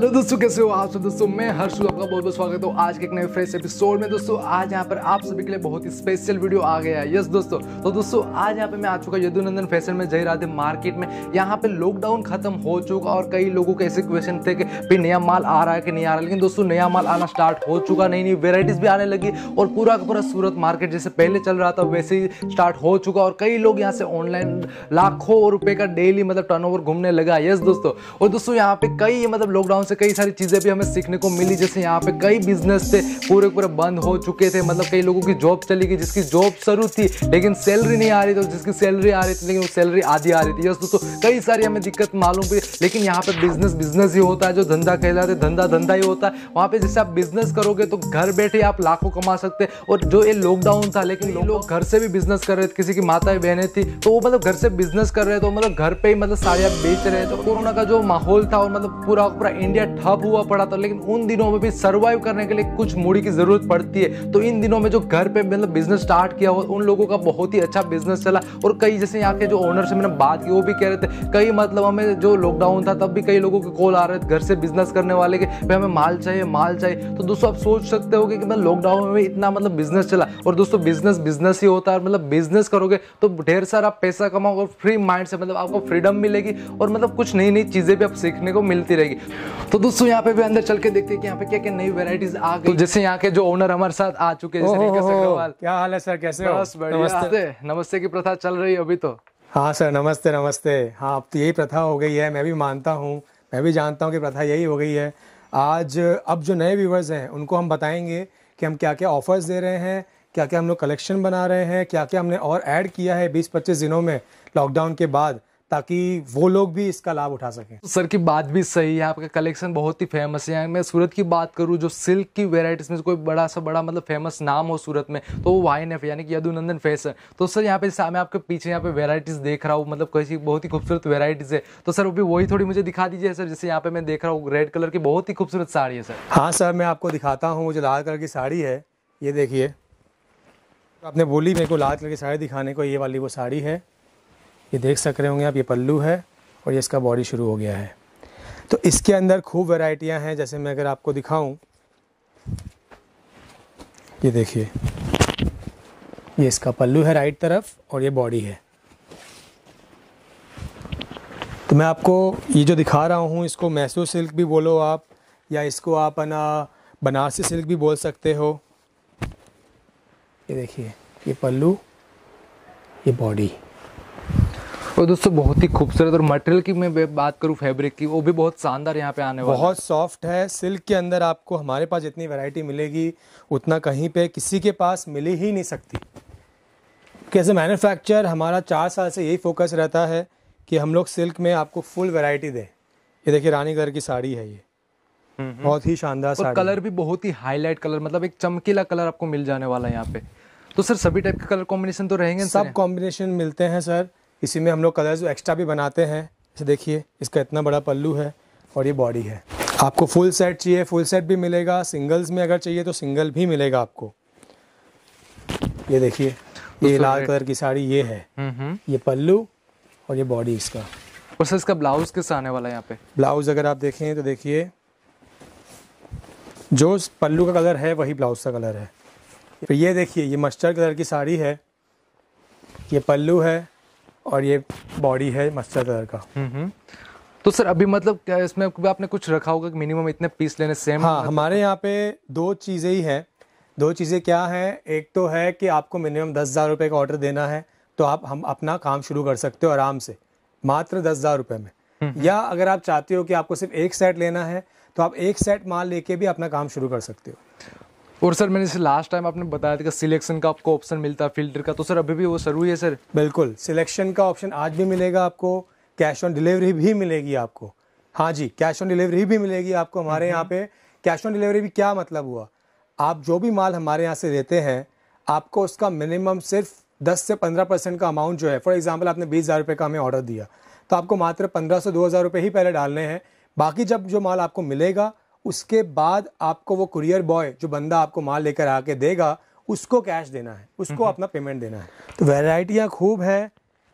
Hello दोस्तों कैसे हो आप सब दोस्तों मैं हर्ष आपका बहुत बहुत स्वागत हूँ आज के एक नए फ्रेश एपिसोड में दोस्तों आज यहाँ पर आप सभी के लिए बहुत ही स्पेशल वीडियो आ गया है यस दोस्तों तो दोस्तों आज यहाँ पे मैं आ चुका यदुनंदन फैशन में जय राधे मार्केट में यहाँ पे लॉकडाउन खत्म हो चुका और कई लोगों के ऐसे क्वेश्चन थे कि भाई नया माल आ रहा है कि नहीं आ रहा लेकिन दोस्तों नया माल आना स्टार्ट हो चुका नई नई वेराइटीज भी आने लगी और पूरा का पूरा सूरत मार्केट जैसे पहले चल रहा था वैसे ही स्टार्ट हो चुका और कई लोग यहाँ से ऑनलाइन लाखों रुपए का डेली मतलब टर्न घूमने लगा यस दोस्तों और दोस्तों यहाँ पे कई मतलब लॉकडाउन से कई सारी चीज़ें भी हमें सीखने को मिली जैसे यहाँ पे कई बिजनेस थे पूरे पूरे बंद हो चुके थे मतलब कई लोगों की जॉब चली गई जिसकी जॉब शुरू थी लेकिन सैलरी नहीं आ रही थी जिसकी सैलरी आ रही थी लेकिन सैलरी आधी आ रही थी यस दोस्तों कई सारी हमें दिक्कत मालूम हुई लेकिन यहाँ पर बिजनेस बिजनेस ही होता है जो धंधा कहलाते धंधा धंधा ही होता है वहाँ पर जैसे आप बिजनेस करोगे तो घर बैठे आप लाखों कमा सकते और जो ये लॉकडाउन था लेकिन लोग घर से भी बिजनेस कर रहे थे किसी की माता बहनें थी तो वो मतलब घर से बिजनेस कर रहे थे मतलब घर पे ही मतलब साड़ियाँ बेच रहे थे कोरोना का जो माहौल था और मतलब पूरा पूरा इंडिया इंडिया ठप हुआ पड़ा था लेकिन उन दिनों में भी सर्वाइव करने के लिए कुछ मूड़ी की ज़रूरत पड़ती है तो इन दिनों में जो घर पे मतलब बिजनेस स्टार्ट किया हुआ उन लोगों का बहुत ही अच्छा बिजनेस चला और कई जैसे यहाँ के जो ओनर से मैंने बात की वो भी कह रहे थे कई मतलब हमें जो लॉकडाउन था तब भी कई लोगों के कॉल आ रहे थे घर से बिजनेस करने वाले के भाई हमें माल चाहिए माल चाहिए तो दोस्तों आप सोच सकते हो कि मतलब लॉकडाउन में इतना मतलब बिजनेस चला और दोस्तों बिजनेस बिजनेस ही होता है मतलब बिजनेस करोगे तो ढेर सारा पैसा कमाओ और फ्री माइंड से मतलब आपको फ्रीडम मिलेगी और मतलब कुछ नई नई चीज़ें भी आप सीखने को मिलती रहेगी तो दोस्तों यहाँ पे भी अंदर चल के देखते हैं कि यहाँ पे क्या क्या नई वेराइटीज आ गई तो जैसे यहाँ के जो ओनर हमारे साथ आ चुके हैं क्या हाल है सर कैसे नमस्ते नमस्ते की प्रथा चल रही है अभी तो हाँ सर नमस्ते नमस्ते हाँ अब तो यही प्रथा हो गई है मैं भी मानता हूँ मैं भी जानता हूँ कि प्रथा यही हो गई है आज अब जो नए व्यूवर्स हैं उनको हम बताएंगे कि हम क्या क्या ऑफर्स दे रहे हैं क्या क्या हम लोग कलेक्शन बना रहे हैं क्या क्या हमने और ऐड किया है बीस पच्चीस दिनों में लॉकडाउन के बाद ताकि वो लोग भी इसका लाभ उठा सकें सर की बात भी सही है आपका कलेक्शन बहुत ही फेमस है मैं सूरत की बात करूँ जो सिल्क की वेराइटीज में कोई बड़ा सा बड़ा मतलब फेमस नाम हो सूरत में तो वो वाइन एफ यानी कि यदुनंदन फैशन तो सर यहाँ पे मैं आपके पीछे यहाँ पे वेराइटीज देख रहा हूँ मतलब कैसी बहुत ही खूबसूरत वेराइटीज है तो सर अभी वही थोड़ी मुझे दिखा दीजिए सर जैसे यहाँ पे मैं देख रहा हूँ रेड कलर की बहुत ही खूबसूरत साड़ी है सर हाँ सर मैं आपको दिखाता हूँ मुझे लाल कलर की साड़ी है ये देखिए आपने बोली मेरे को लाल कलर की साड़ी दिखाने को ये वाली वो साड़ी है ये देख सक रहे होंगे आप ये पल्लू है और ये इसका बॉडी शुरू हो गया है तो इसके अंदर खूब वेराइटियाँ हैं जैसे मैं अगर आपको दिखाऊं ये देखिए ये इसका पल्लू है राइट तरफ और ये बॉडी है तो मैं आपको ये जो दिखा रहा हूँ इसको मैसू सिल्क भी बोलो आप या इसको आप ना बनारसी सिल्क भी बोल सकते हो ये देखिए ये पल्लू ये बॉडी और दोस्तों बहुत ही खूबसूरत और मटेरियल की मैं बात करूँ फैब्रिक की वो भी बहुत शानदार यहाँ पे आने वाला बहुत सॉफ्ट है सिल्क के अंदर आपको हमारे पास जितनी वैरायटी मिलेगी उतना कहीं पे किसी के पास मिली ही नहीं सकती कैसे मैन्युफैक्चर हमारा चार साल से यही फोकस रहता है कि हम लोग सिल्क में आपको फुल वेराइटी दें ये देखिए रानी घर की साड़ी है ये हम्म, हम्म। बहुत ही शानदार साड़ी कलर भी बहुत ही हाईलाइट कलर मतलब एक चमकीला कलर आपको मिल जाने वाला है यहाँ पे तो सर सभी टाइप के कलर कॉम्बिनेशन तो रहेंगे सब कॉम्बिनेशन मिलते हैं सर इसी में हम लोग कलर्स एक्स्ट्रा भी बनाते हैं जैसे देखिए इसका इतना बड़ा पल्लू है और ये बॉडी है आपको फुल सेट चाहिए फुल सेट भी मिलेगा सिंगल्स में अगर चाहिए तो सिंगल भी मिलेगा आपको ये देखिए तो ये लाल कलर की साड़ी ये है हम्म, हम्म। ये पल्लू और ये बॉडी इसका और सर इसका ब्लाउज किस आने वाला है यहाँ पे ब्लाउज अगर आप देखें तो देखिए जो पल्लू का कलर है वही ब्लाउज का कलर है ये देखिए ये मस्टर्ड कलर की साड़ी है ये पल्लू है और ये बॉडी है मस्टर्ड कलर का तो सर अभी मतलब क्या इसमें आपने कुछ रखा होगा कि मिनिमम इतने पीस लेने सेम हाँ हमारे यहाँ पे दो चीज़ें ही हैं दो चीज़ें क्या हैं एक तो है कि आपको मिनिमम दस हज़ार रुपये का ऑर्डर देना है तो आप हम अपना काम शुरू कर सकते हो आराम से मात्र दस हज़ार रुपये में या अगर आप चाहते हो कि आपको सिर्फ एक सेट लेना है तो आप एक सेट माल लेके भी अपना काम शुरू कर सकते हो और सर मैंने लास्ट टाइम आपने बताया था कि सिलेक्शन का आपको ऑप्शन मिलता है फिल्टर का तो सर अभी भी वो जरूरी है सर बिल्कुल सिलेक्शन का ऑप्शन आज भी मिलेगा आपको कैश ऑन डिलीवरी भी मिलेगी आपको हाँ जी कैश ऑन डिलीवरी भी मिलेगी आपको हमारे हम्म। यहाँ पे कैश ऑन डिलीवरी भी क्या मतलब हुआ आप जो भी माल हमारे यहाँ से लेते हैं आपको उसका मिनिमम सिर्फ दस से पंद्रह परसेंट का अमाउंट जो है फॉर एग्जाम्पल आपने बीस हज़ार रुपये का हमें ऑर्डर दिया तो आपको मात्र पंद्रह से दो हज़ार रुपये ही पहले डालने हैं बाकी जब जो माल आपको मिलेगा उसके बाद आपको वो कुरियर बॉय जो बंदा आपको माल लेकर आके देगा उसको कैश देना है उसको अपना पेमेंट देना है तो वेराइटियाँ खूब हैं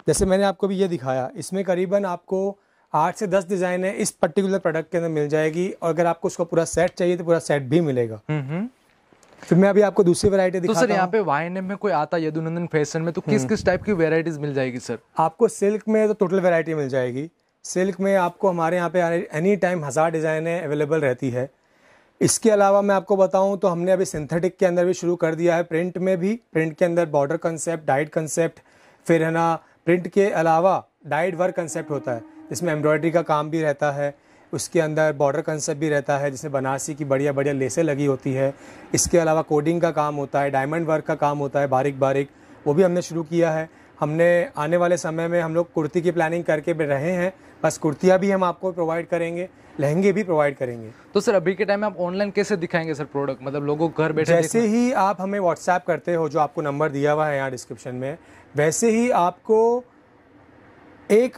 जैसे मैंने आपको भी ये दिखाया इसमें करीबन आपको आठ से दस डिज़ाइन है इस पर्टिकुलर प्रोडक्ट के अंदर मिल जाएगी और अगर आपको उसका पूरा सेट चाहिए तो पूरा सेट भी मिलेगा फिर मैं अभी आपको दूसरी वैरायटी दिखाता तो सर यहाँ पे एम में कोई आता यदुनंदन फैशन में तो किस किस टाइप की वेरायटीज मिल जाएगी सर आपको सिल्क में तो टोटल वेरायटी मिल जाएगी सिल्क में आपको हमारे यहाँ पे एनी टाइम हज़ार डिज़ाइनें अवेलेबल रहती है इसके अलावा मैं आपको बताऊँ तो हमने अभी सिंथेटिक के अंदर भी शुरू कर दिया है प्रिंट में भी प्रिंट के अंदर बॉर्डर कंसेप्ट डाइट कंसेप्ट फिर है ना प्रिंट के अलावा डाइट वर्क कंसेप्ट होता है जिसमें एम्ब्रॉयडरी का काम भी रहता है उसके अंदर बॉर्डर कंसेप्ट भी रहता है जिसमें बनारसी की बढ़िया बढ़िया लेसें लगी होती है इसके अलावा कोडिंग का काम होता है डायमंड वर्क का काम होता है बारीक बारीक वो भी हमने शुरू किया है हमने आने वाले समय में हम लोग कुर्ती की प्लानिंग करके भी रहे हैं बस कुर्तियाँ भी हम आपको प्रोवाइड करेंगे लहंगे भी प्रोवाइड करेंगे तो सर अभी के टाइम में आप ऑनलाइन कैसे दिखाएंगे सर प्रोडक्ट मतलब लोगों घर बैठे जैसे ही आप हमें व्हाट्सएप करते हो जो आपको नंबर दिया हुआ है यहाँ डिस्क्रिप्शन में वैसे ही आपको एक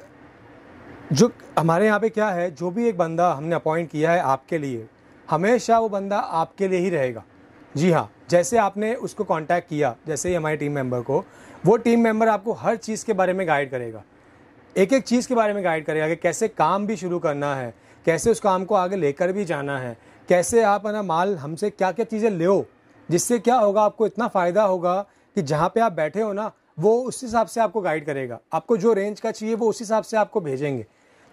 जो हमारे यहाँ पे क्या है जो भी एक बंदा हमने अपॉइंट किया है आपके लिए हमेशा वो बंदा आपके लिए ही रहेगा जी हाँ जैसे आपने उसको कांटेक्ट किया जैसे ही हमारे टीम मेंबर को वो टीम मेंबर आपको हर चीज़ के बारे में गाइड करेगा एक एक चीज़ के बारे में गाइड करेगा कि कैसे काम भी शुरू करना है कैसे उस काम को आगे लेकर भी जाना है कैसे आप है ना माल हमसे क्या क्या चीज़ें लो जिससे क्या होगा आपको इतना फ़ायदा होगा कि जहाँ पे आप बैठे हो ना वो उस हिसाब से आपको गाइड करेगा आपको जो रेंज का चाहिए वो उस हिसाब से आपको भेजेंगे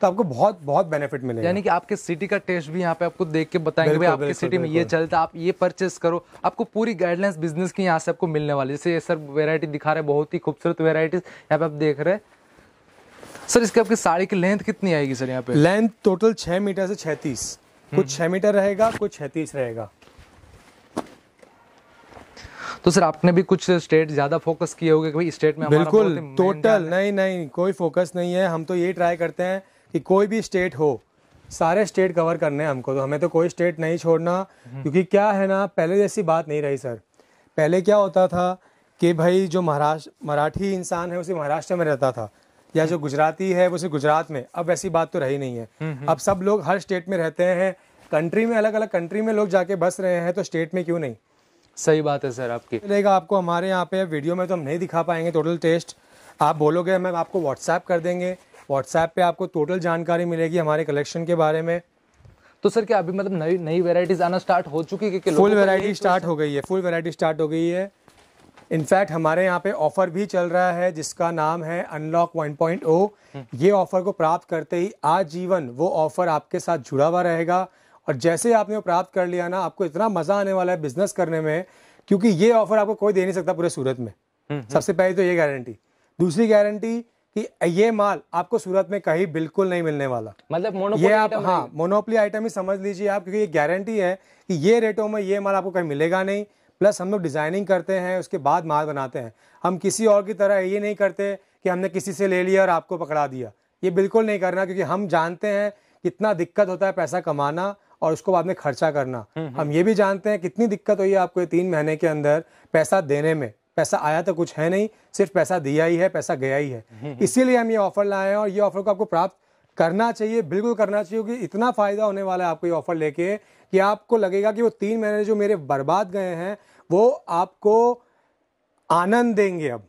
तो आपको बहुत बहुत बेनिफिट मिलेगा यानी कि आपके सिटी का टेस्ट भी यहाँ पे आपको देख के बताएंगे भाई आपके सिटी में ये चलता आप ये परचेस करो आपको पूरी गाइडलाइंस बिजनेस की यहाँ से आपको मिलने वाली जैसे ये सर वेरायटी दिखा रहे हैं बहुत ही खूबसूरत वेरायटी यहाँ पे आप देख रहे हैं सर इसके आपकी साड़ी की लेंथ कितनी आएगी सर यहाँ पे लेंथ टोटल छह मीटर से छत्तीस हम्म। कुछ छह मीटर रहेगा कुछ छत्तीस रहेगा तो सर आपने भी कुछ स्टेट ज्यादा फोकस किए होंगे कि स्टेट में बिल्कुल टोटल नहीं नहीं कोई फोकस नहीं है हम तो ये ट्राई करते हैं कि कोई भी स्टेट हो सारे स्टेट कवर करने हैं हमको तो हमें तो कोई स्टेट नहीं छोड़ना हम्म। क्योंकि क्या है ना पहले जैसी बात नहीं रही सर पहले क्या होता था कि भाई जो महाराष्ट्र मराठी इंसान है उसे महाराष्ट्र में रहता था या जो हम्म। गुजराती है वो उसे गुजरात में अब वैसी बात तो रही नहीं है हम्म, अब सब लोग हर स्टेट में रहते हैं कंट्री में अलग अलग कंट्री में लोग जाके बस रहे हैं तो स्टेट में क्यों नहीं सही बात है सर आपकी मिलेगा आपको हमारे यहाँ पे वीडियो में तो हम नहीं दिखा पाएंगे टोटल टेस्ट आप बोलोगे हम आपको व्हाट्सएप कर देंगे व्हाट्सएप पे आपको टोटल जानकारी मिलेगी हमारे कलेक्शन के बारे में तो सर क्या अभी मतलब नई नई वेराइटीज आना स्टार्ट हो चुकी है फुल वेराइटी स्टार्ट हो गई है फुल वेराइटी स्टार्ट हो गई है इनफैक्ट हमारे यहाँ पे ऑफर भी चल रहा है जिसका नाम है अनलॉक 1.0 हम्म। ये ऑफर को प्राप्त करते ही आजीवन वो ऑफर आपके साथ जुड़ा हुआ रहेगा और जैसे ही आपने वो प्राप्त कर लिया ना आपको इतना मजा आने वाला है बिजनेस करने में क्योंकि ये ऑफर आपको कोई दे नहीं सकता पूरे सूरत में हम्म, हम्म। सबसे पहले तो ये गारंटी दूसरी गारंटी कि ये माल आपको सूरत में कहीं बिल्कुल नहीं मिलने वाला मतलब ये आप हाँ मोनोपली आइटम ही समझ लीजिए आप क्योंकि ये गारंटी है कि ये रेटों में ये माल आपको कहीं मिलेगा नहीं प्लस हम लोग डिज़ाइनिंग करते हैं उसके बाद माल बनाते हैं हम किसी और की तरह ये नहीं करते कि हमने किसी से ले लिया और आपको पकड़ा दिया ये बिल्कुल नहीं करना क्योंकि हम जानते हैं कितना दिक्कत होता है पैसा कमाना और उसको बाद में खर्चा करना हम्म, हम्म। हम ये भी जानते हैं कितनी दिक्कत हुई है आपको तीन महीने के अंदर पैसा देने में पैसा आया तो कुछ है नहीं सिर्फ पैसा दिया ही है पैसा गया ही है इसीलिए हम ये ऑफर लाए हैं और ये ऑफर को आपको प्राप्त करना चाहिए बिल्कुल करना चाहिए क्योंकि इतना फ़ायदा होने वाला है आपको ये ऑफर लेके कि आपको लगेगा कि वो तीन महीने जो मेरे बर्बाद गए हैं वो आपको आनंद देंगे अब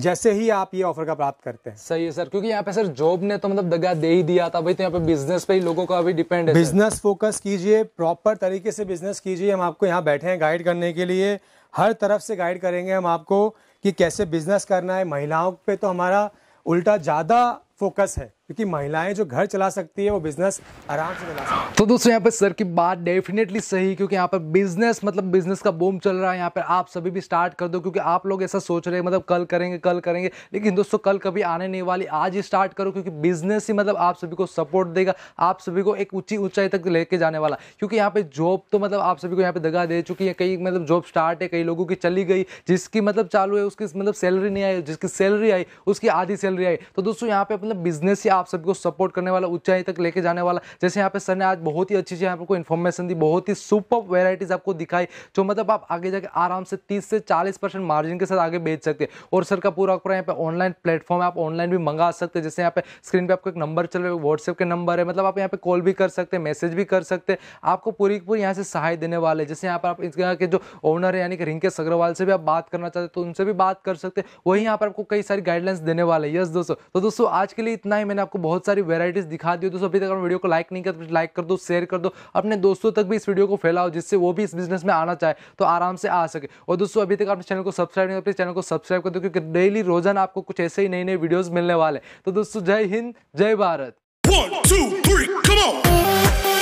जैसे ही आप ये ऑफर का प्राप्त करते हैं सही है सर क्योंकि यहाँ पे सर जॉब ने तो मतलब दगा दे ही दिया था भाई तो यहाँ पे बिजनेस पे ही लोगों का अभी डिपेंड है बिजनेस फोकस कीजिए प्रॉपर तरीके से बिजनेस कीजिए हम आपको यहाँ बैठे हैं गाइड करने के लिए हर तरफ से गाइड करेंगे हम आपको कि कैसे बिजनेस करना है महिलाओं पे तो हमारा उल्टा ज़्यादा फोकस है क्योंकि महिलाएं जो घर चला सकती है वो बिजनेस आराम से चला सकती है तो दोस्तों यहाँ पे सर की बात डेफिनेटली सही क्योंकि यहाँ पर बिजनेस मतलब बिजनेस का बूम चल रहा है यहाँ पर आप सभी भी स्टार्ट कर दो क्योंकि आप लोग ऐसा सोच रहे हैं मतलब कल करेंगे कल करेंगे लेकिन दोस्तों कल कभी आने नहीं वाली आज ही स्टार्ट करो क्योंकि बिजनेस ही मतलब आप सभी को सपोर्ट देगा आप सभी को एक ऊंची ऊंचाई तक लेके जाने वाला क्योंकि यहाँ पे जॉब तो मतलब आप सभी को यहाँ पे दगा दे चुकी है कई मतलब जॉब स्टार्ट है कई लोगों की चली गई जिसकी मतलब चालू है उसकी मतलब सैलरी नहीं आई जिसकी सैलरी आई उसकी आधी सैलरी आई तो दोस्तों यहाँ पे मतलब बिजनेस ही आप सबको सपोर्ट करने वाला ऊंचाई तक लेके जाने वाला जैसे यहाँ पे सर ने आज बहुत ही अच्छी चीज़ आपको इन्फॉर्मेशन दी बहुत ही सुपर वेराइटीज़ आपको दिखाई जो मतलब आप आगे जाके आराम से तीस से चालीस मार्जिन के साथ आगे बेच सकते और सर का पूरा पूरा यहाँ पर ऑनलाइन प्लेटफॉर्म है आप ऑनलाइन भी मंगा सकते हैं जैसे यहाँ पे स्क्रीन पर आपको एक नंबर चल रहा है व्हाट्सएप के नंबर है मतलब आप यहाँ पे कॉल भी कर सकते मैसेज भी कर सकते आपको पूरी पूरी यहाँ से सहाय देने वाले जैसे यहाँ पर आप इसके के जो ओनर है यानी कि रिंकेश अग्रवाल से भी आप बात करना चाहते तो उनसे भी बात कर सकते वही यहाँ पर आपको कई सारी गाइडलाइंस देने वाले यस दोस्तों तो दोस्तों आज के लिए इतना ही मैंने आपको बहुत सारी वेराइटीज दिखा दी दोस्तों अभी तक अपने वीडियो को लाइक नहीं कर लाइक तो कर दो शेयर कर दो अपने दोस्तों तक भी इस वीडियो को फैलाओ जिससे वो भी इस बिजनेस में आना चाहे तो आराम से आ सके और दोस्तों अभी तक आपने चैनल को सब्सक्राइब नहीं अपने चैनल को सब्सक्राइब कर दो क्योंकि डेली रोजाना आपको कुछ ऐसे ही नई नई वीडियोज मिलने वाले तो दोस्तों जय हिंद जय Bharat One, two, three, come on!